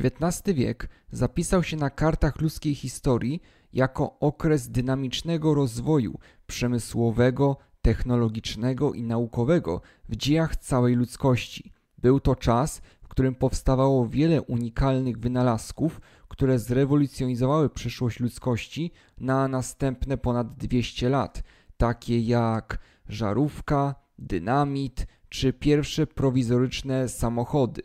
XIX wiek zapisał się na kartach ludzkiej historii jako okres dynamicznego rozwoju przemysłowego, technologicznego i naukowego w dziejach całej ludzkości. Był to czas, w którym powstawało wiele unikalnych wynalazków, które zrewolucjonizowały przyszłość ludzkości na następne ponad 200 lat, takie jak żarówka, dynamit czy pierwsze prowizoryczne samochody.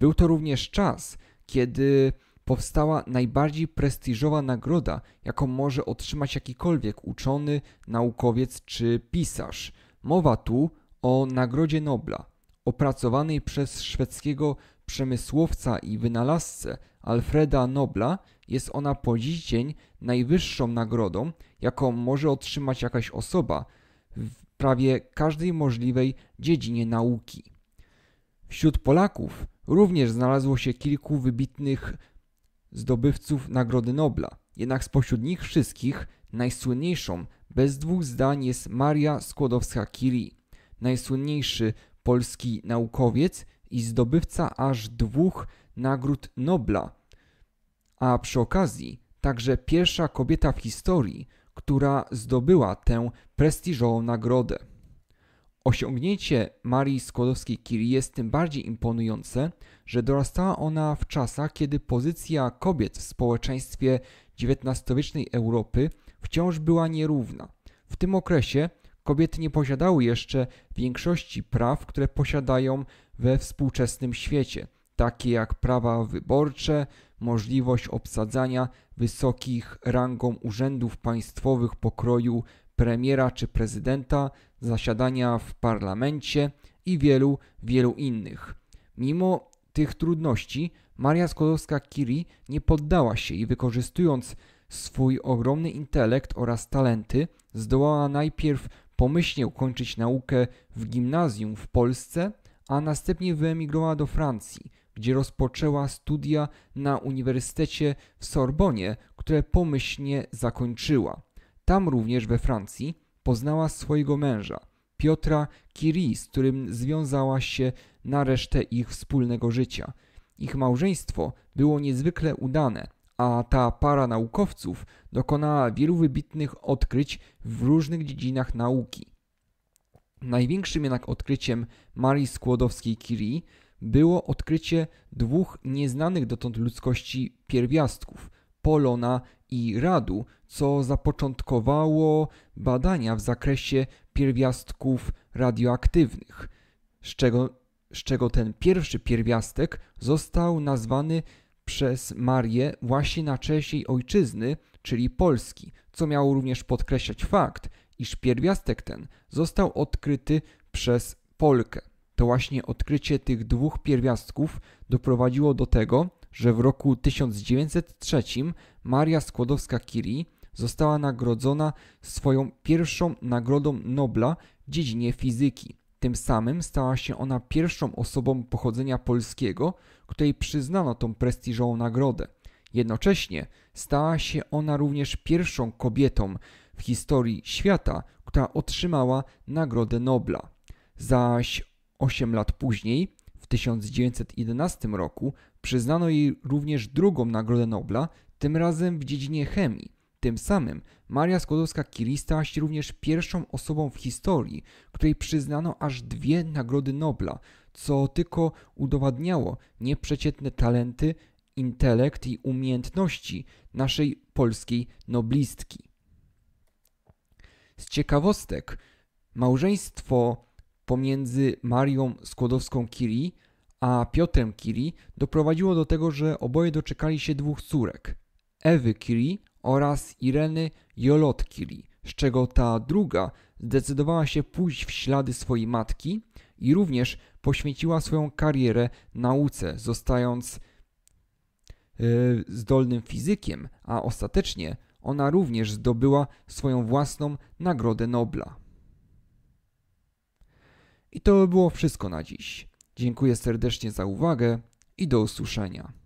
Był to również czas, kiedy powstała najbardziej prestiżowa nagroda, jaką może otrzymać jakikolwiek uczony, naukowiec czy pisarz. Mowa tu o Nagrodzie Nobla, opracowanej przez szwedzkiego przemysłowca i wynalazcę Alfreda Nobla, jest ona po dziś dzień najwyższą nagrodą, jaką może otrzymać jakaś osoba w prawie każdej możliwej dziedzinie nauki. Wśród Polaków również znalazło się kilku wybitnych zdobywców Nagrody Nobla. Jednak spośród nich wszystkich najsłynniejszą bez dwóch zdań jest Maria Skłodowska-Curie, najsłynniejszy polski naukowiec i zdobywca aż dwóch nagród Nobla, a przy okazji także pierwsza kobieta w historii, która zdobyła tę prestiżową nagrodę. Osiągnięcie Marii Skłodowskiej-Curie jest tym bardziej imponujące, że dorastała ona w czasach, kiedy pozycja kobiet w społeczeństwie XIX-wiecznej Europy wciąż była nierówna. W tym okresie kobiety nie posiadały jeszcze większości praw, które posiadają we współczesnym świecie, takie jak prawa wyborcze, możliwość obsadzania wysokich rangą urzędów państwowych pokroju premiera czy prezydenta, zasiadania w parlamencie i wielu, wielu innych. Mimo tych trudności, Maria Skłodowska-Curie nie poddała się i wykorzystując swój ogromny intelekt oraz talenty, zdołała najpierw pomyślnie ukończyć naukę w gimnazjum w Polsce, a następnie wyemigrowała do Francji, gdzie rozpoczęła studia na Uniwersytecie w Sorbonie, które pomyślnie zakończyła. Tam również we Francji poznała swojego męża, Piotra Curie, z którym związała się na resztę ich wspólnego życia. Ich małżeństwo było niezwykle udane, a ta para naukowców dokonała wielu wybitnych odkryć w różnych dziedzinach nauki. Największym jednak odkryciem Marii Skłodowskiej-Curie było odkrycie dwóch nieznanych dotąd ludzkości pierwiastków polona i radu, co zapoczątkowało badania w zakresie pierwiastków radioaktywnych, z czego, z czego ten pierwszy pierwiastek został nazwany przez Marię właśnie na cześć jej ojczyzny, czyli Polski, co miało również podkreślać fakt, iż pierwiastek ten został odkryty przez Polkę. To właśnie odkrycie tych dwóch pierwiastków doprowadziło do tego, że w roku 1903 Maria Skłodowska-Curie została nagrodzona swoją pierwszą Nagrodą Nobla w dziedzinie fizyki. Tym samym stała się ona pierwszą osobą pochodzenia polskiego, której przyznano tą prestiżową nagrodę. Jednocześnie stała się ona również pierwszą kobietą w historii świata, która otrzymała Nagrodę Nobla. Zaś 8 lat później, w 1911 roku, przyznano jej również drugą Nagrodę Nobla tym razem w dziedzinie chemii. Tym samym Maria Skłodowska-Curie stała się również pierwszą osobą w historii, której przyznano aż dwie nagrody Nobla, co tylko udowadniało nieprzeciętne talenty, intelekt i umiejętności naszej polskiej noblistki. Z ciekawostek, małżeństwo pomiędzy Marią Skłodowską-Curie a Piotrem Curie doprowadziło do tego, że oboje doczekali się dwóch córek – Ewy Kili oraz Ireny Jolot Kili, z czego ta druga zdecydowała się pójść w ślady swojej matki i również poświęciła swoją karierę nauce, zostając e, zdolnym fizykiem, a ostatecznie ona również zdobyła swoją własną Nagrodę Nobla. I to było wszystko na dziś. Dziękuję serdecznie za uwagę i do usłyszenia.